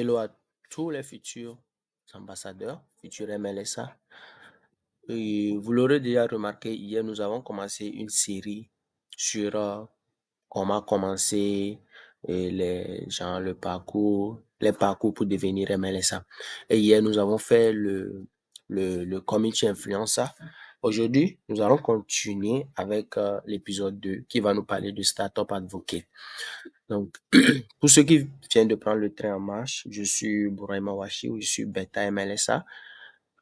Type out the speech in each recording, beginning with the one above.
hello à tous les futurs ambassadeurs, futurs MLSA. vous l'aurez déjà remarqué, hier, nous avons commencé une série sur euh, comment commencer euh, les gens, le parcours, les parcours pour devenir MLSA. Et hier, nous avons fait le, le, le community influencer Aujourd'hui, nous allons continuer avec euh, l'épisode 2 qui va nous parler de Startup Advocate. Donc, pour ceux qui viennent de prendre le train en marche, je suis Bouraima ou je suis Beta MLSA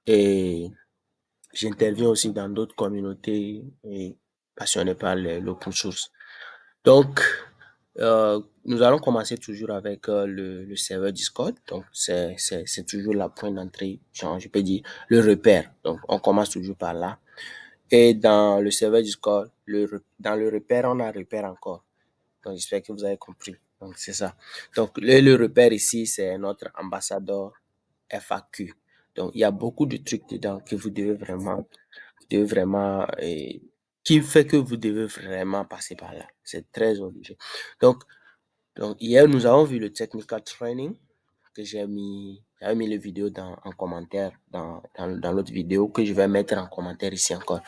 et j'interviens aussi dans d'autres communautés passionnées par l'open source. Donc, euh, nous allons commencer toujours avec euh, le, le, serveur Discord. Donc, c'est toujours la point d'entrée, je peux dire, le repère. Donc, on commence toujours par là. Et dans le serveur du le, dans le repère, on a repère encore. Donc, j'espère que vous avez compris. Donc, c'est ça. Donc, le, le repère ici, c'est notre ambassadeur FAQ. Donc, il y a beaucoup de trucs dedans que vous devez vraiment, vous devez vraiment, et qui fait que vous devez vraiment passer par là. C'est très obligé. Donc, donc, hier, nous avons vu le technical training que j'ai mis j'avais mis les vidéos dans, en commentaire dans, dans, dans l'autre vidéo que je vais mettre en commentaire ici encore.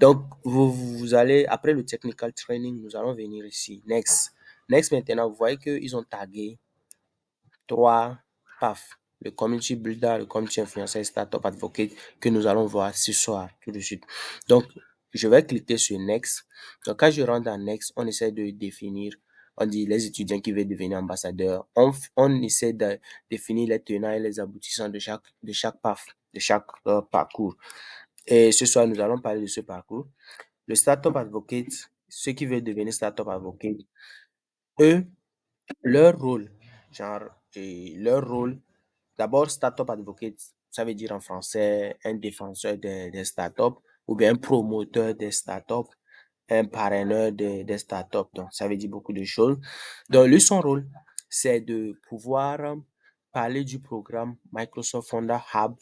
Donc, vous, vous allez, après le technical training, nous allons venir ici. Next. Next, maintenant, vous voyez qu'ils ont tagué trois PAF. Le community builder, le community influencer, startup advocate que nous allons voir ce soir tout de suite. Donc, je vais cliquer sur Next. Donc, quand je rentre dans Next, on essaie de définir on dit les étudiants qui veulent devenir ambassadeurs. On, on essaie de définir les tenants et les aboutissants de chaque, de chaque, paf, de chaque euh, parcours. Et ce soir, nous allons parler de ce parcours. Le Startup Advocate, ceux qui veulent devenir Startup Advocate, eux, leur rôle, genre, et leur rôle, d'abord, Startup Advocate, ça veut dire en français un défenseur des, des startups ou bien un promoteur des startups un parraineur des startups. Donc, ça veut dire beaucoup de choses. Donc, lui, son rôle, c'est de pouvoir parler du programme Microsoft Founder Hub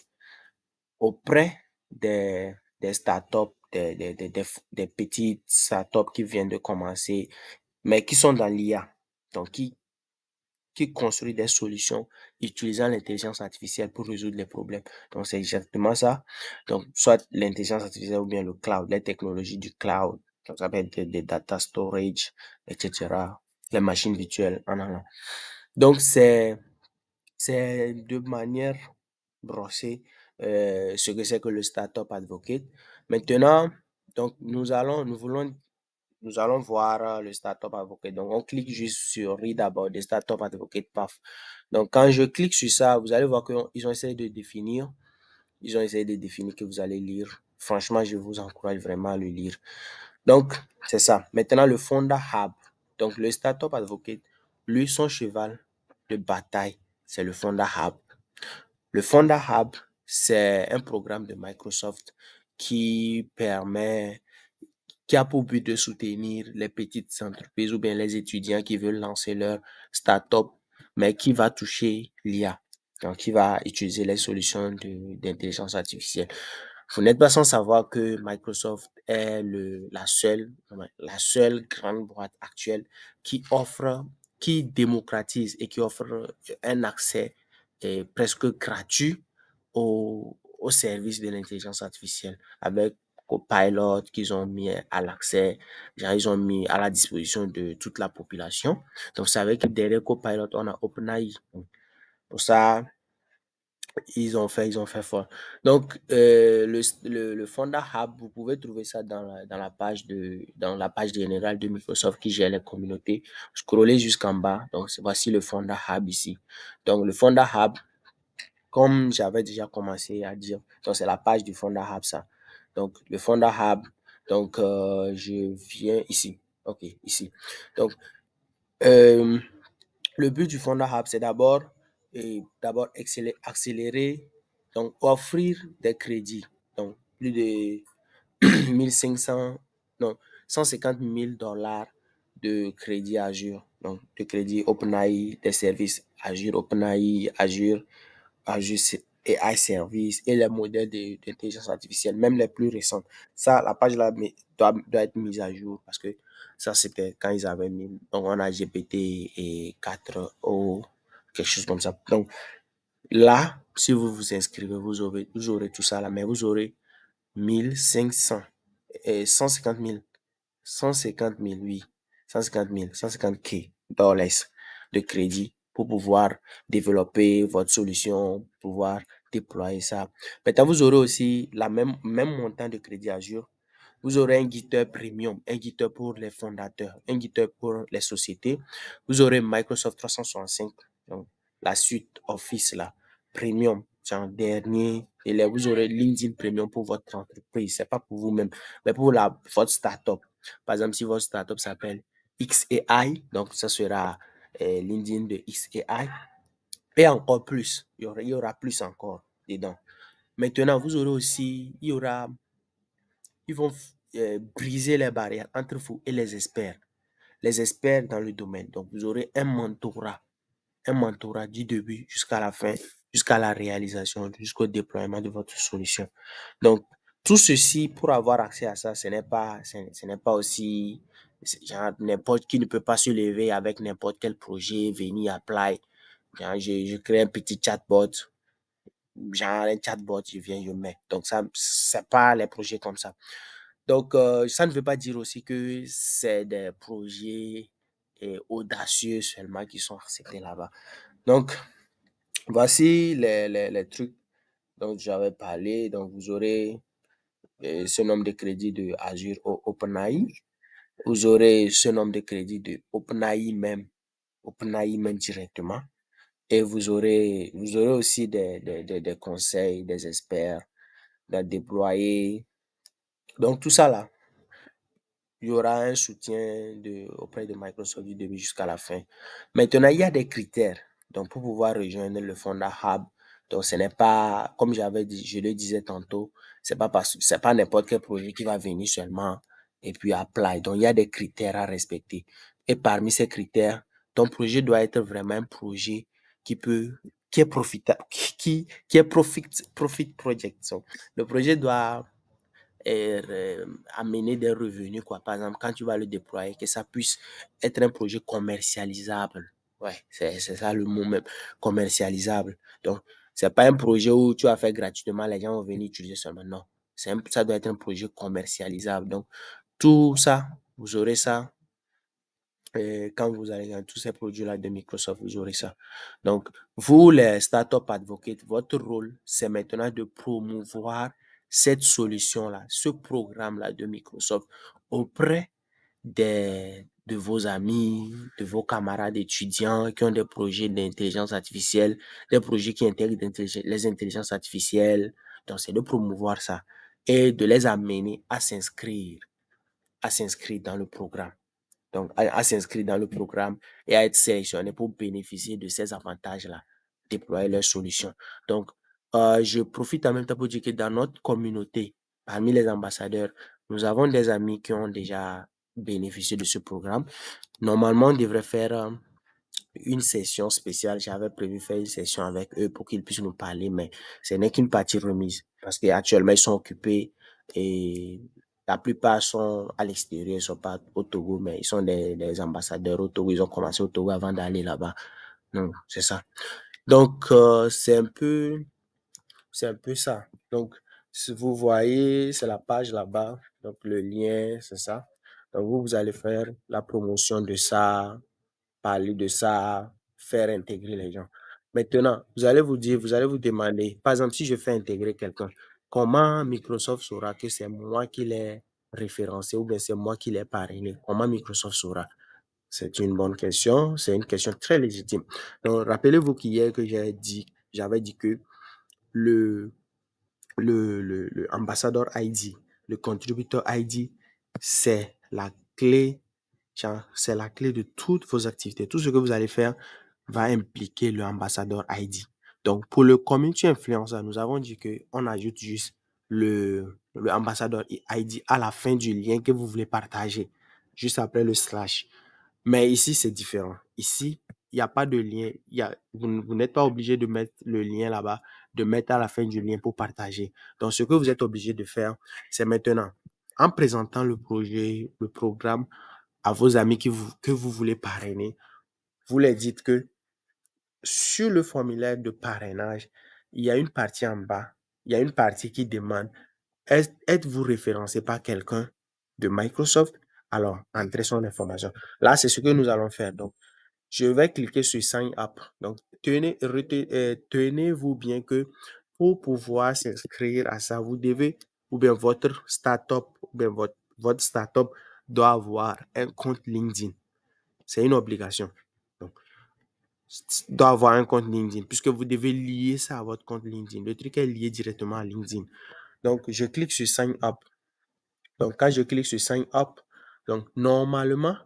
auprès des, des startups, des, des, des, des petites startups qui viennent de commencer, mais qui sont dans l'IA. Donc, qui, qui construit des solutions utilisant l'intelligence artificielle pour résoudre les problèmes. Donc, c'est exactement ça. Donc, soit l'intelligence artificielle ou bien le cloud, les technologies du cloud, ça appelle des, data storage, etc., les machines virtuelles, en Donc, c'est, c'est de manière brossée euh, ce que c'est que le Startup Advocate. Maintenant, donc, nous allons, nous voulons, nous allons voir euh, le Startup Advocate. Donc, on clique juste sur Read About the Startup Advocate, paf. Donc, quand je clique sur ça, vous allez voir qu'ils ont essayé de définir, ils ont essayé de définir que vous allez lire. Franchement, je vous encourage vraiment à le lire. Donc, c'est ça. Maintenant, le Fonda Hub. Donc, le Startup Advocate, lui, son cheval de bataille, c'est le Fonda Hub. Le Fonda Hub, c'est un programme de Microsoft qui permet, qui a pour but de soutenir les petites entreprises ou bien les étudiants qui veulent lancer leur startup, mais qui va toucher l'IA, donc qui va utiliser les solutions d'intelligence artificielle. Vous n'êtes pas sans savoir que Microsoft est le, la, seule, la seule grande boîte actuelle qui offre, qui démocratise et qui offre un accès eh, presque gratuit au, au service de l'intelligence artificielle avec Copilot qu'ils ont mis à l'accès, ils ont mis à la disposition de toute la population. Donc, vous savez que derrière Copilot, on a OpenAI. Pour ça, ils ont fait, ils ont fait fort. Donc, euh, le, le, le Fonda Hub, vous pouvez trouver ça dans la, dans la, page, de, dans la page générale de Microsoft qui gère les communautés. Scrollez jusqu'en bas. Donc, voici le Fonda Hub ici. Donc, le Fonda Hub, comme j'avais déjà commencé à dire, donc c'est la page du Fonda Hub, ça. Donc, le Fonda Hub, donc, euh, je viens ici. OK, ici. Donc, euh, le but du Fonda Hub, c'est d'abord et d'abord accélérer, donc offrir des crédits, donc plus de 1500, non, 150 000 dollars de crédit Azure, donc de crédit OpenAI, des services Azure, OpenAI, Azure, Azure et Service et les modèles d'intelligence artificielle, même les plus récentes. Ça, la page là doit, doit, être mise à jour parce que ça, c'était quand ils avaient mis, donc on a GPT et 4 O quelque chose comme ça. Donc là, si vous vous inscrivez, vous aurez, tout ça là, mais vous aurez 1500 et 150 000. 150 000, oui. 150 000, 150 K dollars de crédit pour pouvoir développer votre solution, pouvoir déployer ça. Maintenant, vous aurez aussi la même, même montant de crédit Azure. Vous aurez un GitHub Premium, un GitHub pour les fondateurs, un GitHub pour les sociétés. Vous aurez Microsoft 365 donc, la suite Office, là, Premium, un dernier là vous aurez LinkedIn Premium pour votre entreprise. C'est pas pour vous-même, mais pour la, votre startup. Par exemple, si votre startup s'appelle XAI, donc ça sera euh, LinkedIn de XAI. Et encore plus, il y, aura, plus encore dedans. Maintenant, vous aurez aussi, il y aura, ils vont euh, briser les barrières entre vous et les experts. Les experts dans le domaine. Donc, vous aurez un mentorat un mentorat du début jusqu'à la fin, jusqu'à la réalisation, jusqu'au déploiement de votre solution. Donc, tout ceci, pour avoir accès à ça, ce n'est pas, ce, n'est pas aussi genre n'importe qui ne peut pas se lever avec n'importe quel projet, venir apply. Genre, je, je crée un petit chatbot, genre un chatbot, je viens, je mets. Donc, ça, c'est pas les projets comme ça. Donc, euh, ça ne veut pas dire aussi que c'est des projets audacieux seulement qui sont acceptés là-bas. Donc, voici les, les, trucs dont j'avais parlé. Donc, vous aurez euh, ce nombre de crédits de Azure OpenAI. Vous aurez ce nombre de crédits de OpenAI même, OpenAI même directement. Et vous aurez, vous aurez aussi des, des, des, des conseils, des experts, de déployer. Donc, tout ça là, il y aura un soutien de, auprès de Microsoft du début jusqu'à la fin. Maintenant, il y a des critères. Donc, pour pouvoir rejoindre le Fonda Hub, donc ce n'est pas, comme j'avais je le disais tantôt, c'est pas pas n'importe quel projet qui va venir seulement et puis apply. Donc, il y a des critères à respecter. Et parmi ces critères, ton projet doit être vraiment un projet qui peut, qui est profitable, qui, qui, est profit, profit project. Donc, le projet doit et, er, euh, amener des revenus, quoi. Par exemple, quand tu vas le déployer, que ça puisse être un projet commercialisable. Ouais, c'est ça le mot même, commercialisable. Donc, c'est pas un projet où tu vas faire gratuitement, les gens vont venir utiliser seulement. Non, ça doit être un projet commercialisable. Donc, tout ça, vous aurez ça. quand vous allez dans tous ces produits-là de Microsoft, vous aurez ça. Donc, vous, les start-up advocates, votre rôle, c'est maintenant de promouvoir cette solution-là, ce programme-là de Microsoft auprès des, de vos amis, de vos camarades étudiants qui ont des projets d'intelligence artificielle, des projets qui intègrent les intelligences artificielles. Donc, c'est de promouvoir ça et de les amener à s'inscrire, à s'inscrire dans le programme. Donc, à, à s'inscrire dans le programme et à être sélectionné pour bénéficier de ces avantages-là, déployer leurs solutions. Donc, euh, je profite en même temps pour dire que dans notre communauté, parmi les ambassadeurs, nous avons des amis qui ont déjà bénéficié de ce programme. Normalement, on devrait faire euh, une session spéciale. J'avais prévu faire une session avec eux pour qu'ils puissent nous parler, mais ce n'est qu'une partie remise parce qu'actuellement, ils sont occupés et la plupart sont à l'extérieur, ils sont pas au Togo, mais ils sont des, des, ambassadeurs au Togo. Ils ont commencé au Togo avant d'aller là-bas. Non, c'est ça. Donc, euh, c'est un peu c'est un peu ça. Donc, si vous voyez, c'est la page là-bas. Donc, le lien, c'est ça. Donc, vous, vous allez faire la promotion de ça, parler de ça, faire intégrer les gens. Maintenant, vous allez vous dire, vous allez vous demander, par exemple, si je fais intégrer quelqu'un, comment Microsoft saura que c'est moi qui l'ai référencé ou bien c'est moi qui l'ai parrainé? Comment Microsoft saura? C'est une bonne question, c'est une question très légitime. Donc, rappelez-vous qu'hier que j'avais dit, j'avais dit que le, le, le, ID, le contributeur ID, c'est la clé, c'est la clé de toutes vos activités. Tout ce que vous allez faire va impliquer le ambassadeur ID. Donc, pour le community influencer, nous avons dit qu'on ajoute juste le, le ID à la fin du lien que vous voulez partager, juste après le slash. Mais ici, c'est différent. Ici, il n'y a pas de lien. Y vous, n'êtes pas obligé de mettre le lien là-bas, de mettre à la fin du lien pour partager. Donc, ce que vous êtes obligé de faire, c'est maintenant, en présentant le projet, le programme à vos amis qui que vous voulez parrainer, vous leur dites que sur le formulaire de parrainage, il y a une partie en bas, il y a une partie qui demande êtes-vous référencé par quelqu'un de Microsoft Alors, entrez son information. Là, c'est ce que nous allons faire. Donc, je vais cliquer sur Sign Up. Donc, tenez, euh, tenez-vous bien que pour pouvoir s'inscrire à ça, vous devez, ou bien votre startup, ou bien votre, startup doit avoir un compte LinkedIn. C'est une obligation. Donc, doit avoir un compte LinkedIn, puisque vous devez lier ça à votre compte LinkedIn. Le truc est lié directement à LinkedIn. Donc, je clique sur Sign Up. Donc, quand je clique sur Sign Up, donc normalement,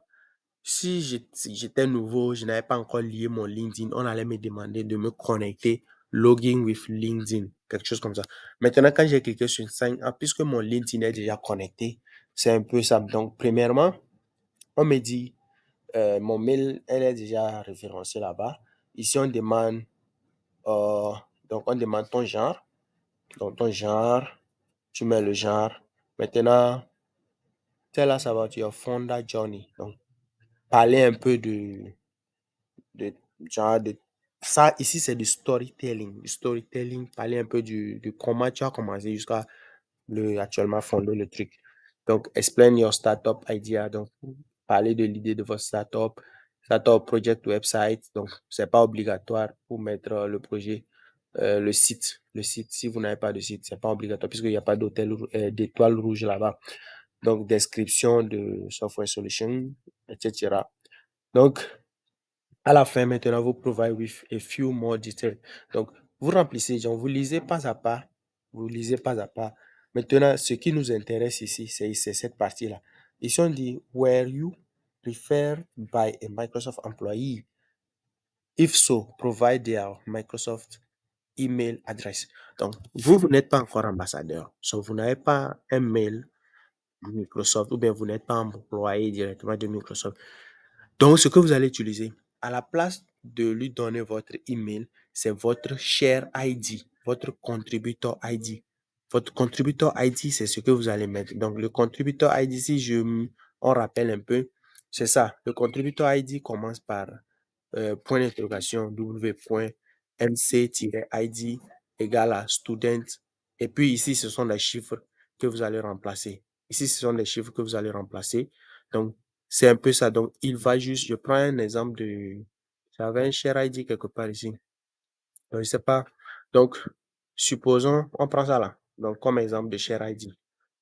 si j'étais nouveau, je n'avais pas encore lié mon LinkedIn, on allait me demander de me connecter, login with LinkedIn, quelque chose comme ça. Maintenant, quand j'ai cliqué sur sign up, puisque mon LinkedIn est déjà connecté, c'est un peu ça. Donc, premièrement, on me dit, euh, mon mail, elle est déjà référencée là-bas. Ici, on demande, euh, donc on demande ton genre. Donc, ton genre, tu mets le genre. Maintenant, tell us about your founder Fonda Johnny. Donc, parler un peu de, de, ça ici c'est du storytelling du storytelling parler un peu du, de comment tu as commencé jusqu'à le actuellement fonder le truc donc explain your startup idea donc parler de l'idée de votre startup startup project website donc c'est pas obligatoire pour mettre euh, le projet euh, le site le site si vous n'avez pas de site c'est pas obligatoire puisqu'il n'y a pas d'hôtel euh, d'étoile rouge là-bas donc description de software solution donc, à la fin, maintenant, vous provide with a few more details. Donc, vous remplissez, vous lisez pas à pas, vous lisez pas à pas. Maintenant, ce qui nous intéresse ici, c'est cette partie-là. Ici, on dit Were you referred by a Microsoft employee? If so, provide their Microsoft email address. Donc, vous, vous n'êtes pas encore ambassadeur. donc vous n'avez pas un mail Microsoft ou bien vous n'êtes pas employé directement de Microsoft. Donc, ce que vous allez utiliser, à la place de lui donner votre email, c'est votre share ID, votre contributor ID. Votre contributor ID, c'est ce que vous allez mettre. Donc, le contributor ID, si je, on rappelle un peu, c'est ça. Le contributor ID commence par euh, point d'interrogation w.mc-id égale à student. Et puis ici, ce sont les chiffres que vous allez remplacer. Ici, ce sont les chiffres que vous allez remplacer. Donc, c'est un peu ça. Donc, il va juste, je prends un exemple de, j'avais un share ID quelque part ici. Donc, je sais pas. Donc, supposons, on prend ça là. Donc, comme exemple de share ID.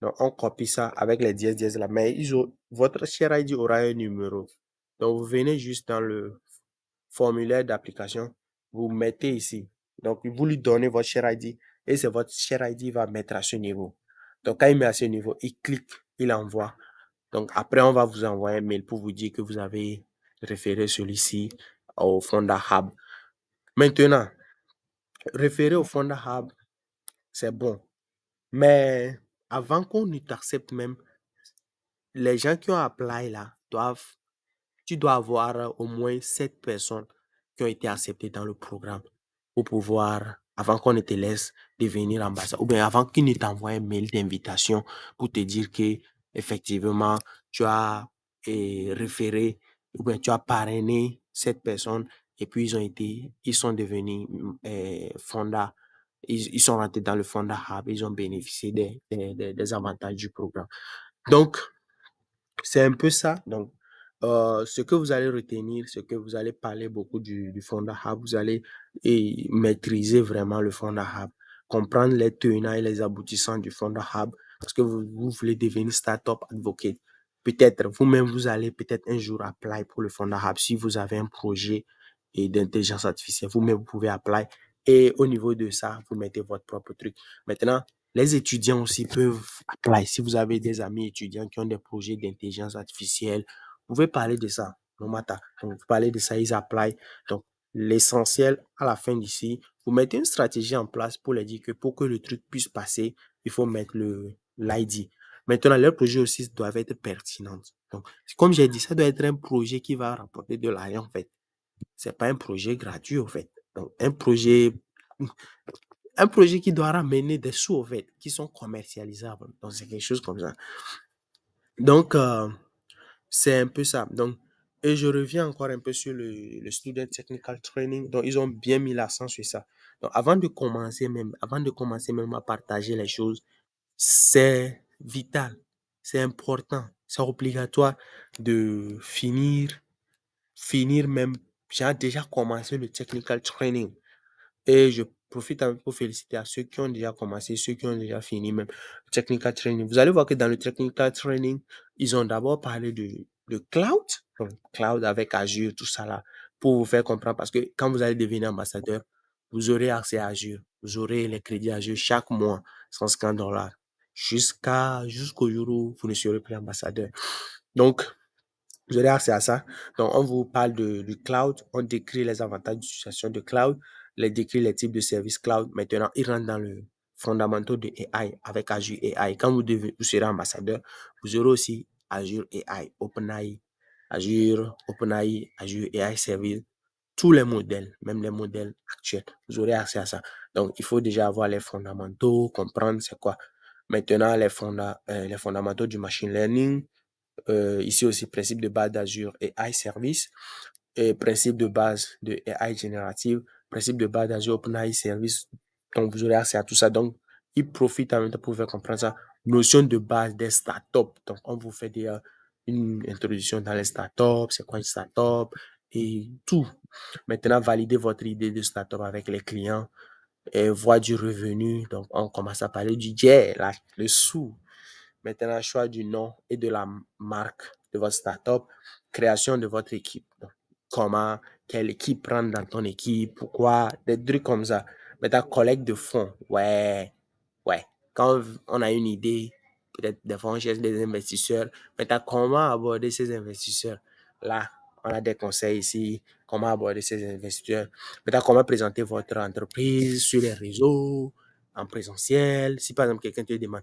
Donc, on copie ça avec les dièses, dièses là. Mais votre share ID aura un numéro. Donc, vous venez juste dans le formulaire d'application. Vous mettez ici. Donc, vous lui donnez votre share ID et c'est votre share ID va mettre à ce niveau. Donc, quand il met à ce niveau, il clique, il envoie. Donc, après, on va vous envoyer un mail pour vous dire que vous avez référé celui-ci au Fonda Hub. Maintenant, référer au Fonda Hub, c'est bon. Mais avant qu'on ne t'accepte même, les gens qui ont appelé là doivent, tu dois avoir au moins 7 personnes qui ont été acceptées dans le programme pour pouvoir avant qu'on ne te laisse devenir ambassadeur, ou bien avant qu'il ne t'envoie un mail d'invitation pour te dire que effectivement tu as eh, référé ou bien tu as parrainé cette personne et puis ils ont été, ils sont devenus mm, eh, ils, sont rentrés dans le fonda Hub, ils ont bénéficié des, des, des avantages du programme. Donc, c'est un peu ça. Donc, euh, ce que vous allez retenir, ce que vous allez parler beaucoup du, du Fonda vous allez maîtriser vraiment le fonds d'AHAB. comprendre les tenants et les aboutissants du fond d'AHAB parce que vous, voulez devenir startup advocate. Peut-être vous-même, vous allez peut-être un jour apply pour le fond d'AHAB si vous avez un projet d'intelligence artificielle. Vous-même, vous pouvez appeler. Et au niveau de ça, vous mettez votre propre truc. Maintenant, les étudiants aussi peuvent apply. Si vous avez des amis étudiants qui ont des projets d'intelligence artificielle pouvez parler de ça, non matter. vous parlez de ça, ils apply. Donc, l'essentiel, à la fin d'ici, vous mettez une stratégie en place pour les dire que pour que le truc puisse passer, il faut mettre le, l'ID. Maintenant, leurs projets aussi doivent être pertinents. Donc, comme j'ai dit, ça doit être un projet qui va rapporter de l'argent, en fait. C'est pas un projet gratuit, en fait. Donc, un projet, un projet qui doit ramener des sous, en fait, qui sont commercialisables. Donc, c'est quelque chose comme ça. Donc, euh, c'est un peu ça. Donc, et je reviens encore un peu sur le, le, Student Technical Training. Donc, ils ont bien mis l'accent sur ça. Donc, avant de commencer même, avant de commencer même à partager les choses, c'est vital, c'est important, c'est obligatoire de finir, finir même. J'ai déjà commencé le Technical Training. Et je profite pour féliciter à ceux qui ont déjà commencé, ceux qui ont déjà fini même le technical training. Vous allez voir que dans le technical training, ils ont d'abord parlé de, cloud, donc cloud avec Azure, tout ça là, pour vous faire comprendre parce que quand vous allez devenir ambassadeur, vous aurez accès à Azure, vous aurez les crédits Azure chaque mois, 150 dollars, jusqu'à, jusqu'au jour où vous ne serez plus ambassadeur. Donc, vous aurez accès à ça. Donc, on vous parle de, du cloud, on décrit les avantages d'utilisation de cloud, les décrits, les types de services cloud. Maintenant, ils rentrent dans le fondamentaux de AI avec Azure AI. Quand vous, devez, vous serez ambassadeur, vous aurez aussi Azure AI, OpenAI, Azure, OpenAI, Azure AI Service, tous les modèles, même les modèles actuels, vous aurez accès à ça. Donc, il faut déjà avoir les fondamentaux, comprendre c'est quoi. Maintenant, les, euh, les fondamentaux du machine learning, euh, ici aussi, principe de base d'Azure AI Service, et principe de base de AI générative, principe de base d'Azure OpenAI Service. Donc, vous aurez accès à tout ça. Donc, il profite en même temps pour vous faire comprendre ça. Notion de base des startups. Donc, on vous fait des, une introduction dans les startups, c'est quoi une startup et tout. Maintenant, validez votre idée de startup avec les clients et voir du revenu. Donc, on commence à parler du jet, le sou. Maintenant, choix du nom et de la marque de votre startup, création de votre équipe. Donc, comment, quelle équipe prendre dans ton équipe, pourquoi, des trucs comme ça. Mais ta collègue de fonds, ouais, ouais. Quand on a une idée, peut-être des on cherche des investisseurs, mais as comment aborder ces investisseurs. Là, on a des conseils ici, comment aborder ces investisseurs. Mais as comment présenter votre entreprise sur les réseaux, en présentiel. Si par exemple quelqu'un te demande,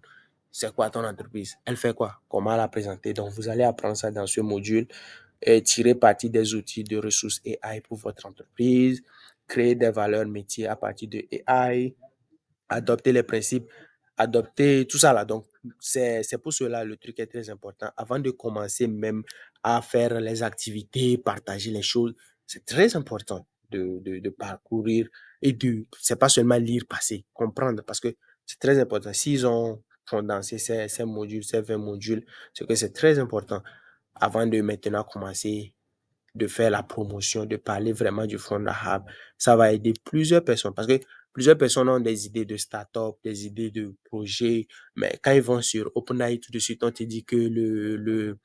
c'est quoi ton entreprise Elle fait quoi Comment la présenter Donc, vous allez apprendre ça dans ce module tirer parti des outils de ressources AI pour votre entreprise, créer des valeurs métiers à partir de AI, adopter les principes, adopter tout ça là. Donc, c'est pour cela le truc est très important. Avant de commencer même à faire les activités, partager les choses, c'est très important de, de, parcourir et de, c'est pas seulement lire, passer, comprendre, parce que c'est très important. S'ils ont condensé ces, ces modules, ces 20 modules, c'est que c'est très important avant de maintenant commencer de faire la promotion, de parler vraiment du fonds Hub. Ça va aider plusieurs personnes parce que plusieurs personnes ont des idées de start-up, des idées de projets, mais quand ils vont sur OpenAI tout de suite, on te dit que le, le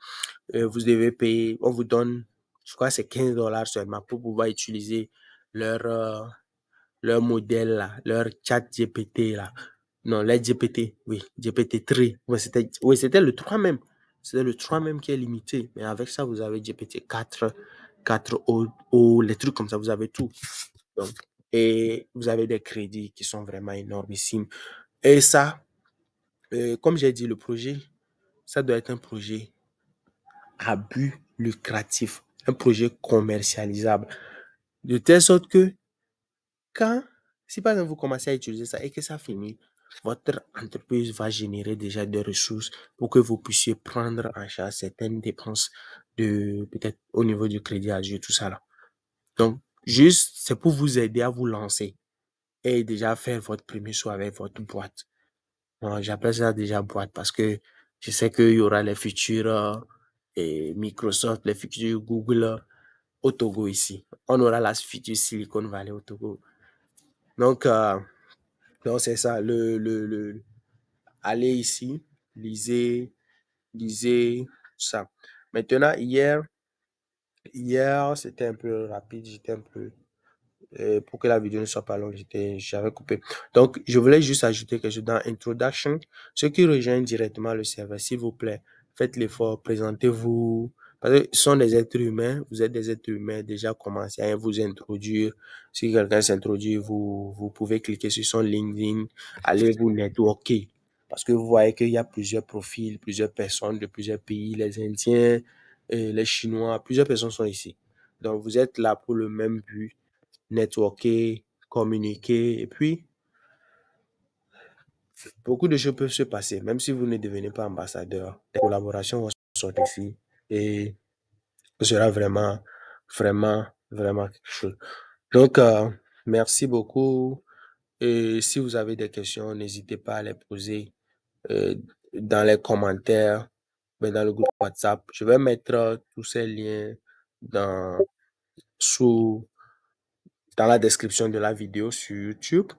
euh, vous devez payer, on vous donne, je crois, c'est 15 dollars seulement pour pouvoir utiliser leur, euh, leur modèle, là, leur chat GPT. Là. Non, leur GPT, oui, GPT 3. Oui, c'était le 3 même. C'est le 3 même qui est limité. Mais avec ça, vous avez GPT-4, 4 O, les trucs comme ça, vous avez tout. et vous avez des crédits qui sont vraiment énormissimes. Et ça, euh, comme j'ai dit, le projet, ça doit être un projet à but lucratif, un projet commercialisable. De telle sorte que quand, si par exemple vous commencez à utiliser ça et que ça finit votre entreprise va générer déjà des ressources pour que vous puissiez prendre en charge certaines dépenses de peut-être au niveau du crédit à jeu, tout ça là. Donc, juste, c'est pour vous aider à vous lancer et déjà faire votre premier saut avec votre boîte. j'appelle ça déjà boîte parce que je sais qu'il y aura les futurs euh, Microsoft, les futurs Google au Togo ici. On aura la future Silicon Valley au Togo. Donc, euh, non, c'est ça. Le, le, allez ici, lisez, lisez, ça. Maintenant, hier, hier, c'était un peu rapide, j'étais un peu. Euh, pour que la vidéo ne soit pas longue, j'avais coupé. Donc, je voulais juste ajouter que je dans Introduction. Ceux qui rejoignent directement le serveur, s'il vous plaît, faites l'effort, présentez-vous, parce ce sont des êtres humains, vous êtes des êtres humains, déjà commencez à vous introduire. Si quelqu'un s'introduit, vous, vous pouvez cliquer sur son LinkedIn, allez vous networker. Parce que vous voyez qu'il y a plusieurs profils, plusieurs personnes de plusieurs pays, les Indiens, les Chinois, plusieurs personnes sont ici. Donc vous êtes là pour le même but, networker, communiquer, et puis beaucoup de choses peuvent se passer. Même si vous ne devenez pas ambassadeur, des collaborations vont sortir ici et ce sera vraiment, vraiment, vraiment quelque chose. Donc, euh, merci beaucoup. Et si vous avez des questions, n'hésitez pas à les poser euh, dans les commentaires, ben, dans le groupe WhatsApp. Je vais mettre euh, tous ces liens dans, sous, dans la description de la vidéo sur YouTube.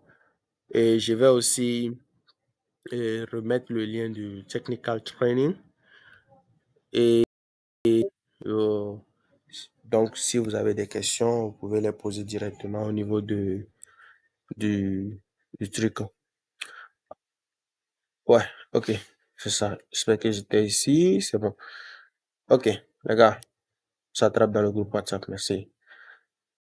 Et je vais aussi remettre le lien du technical training. Et euh, donc, si vous avez des questions, vous pouvez les poser directement au niveau de, du, du truc. Ouais, ok, c'est ça. J'espère que j'étais ici, c'est bon. Ok, les gars, ça attrape dans le groupe WhatsApp, merci.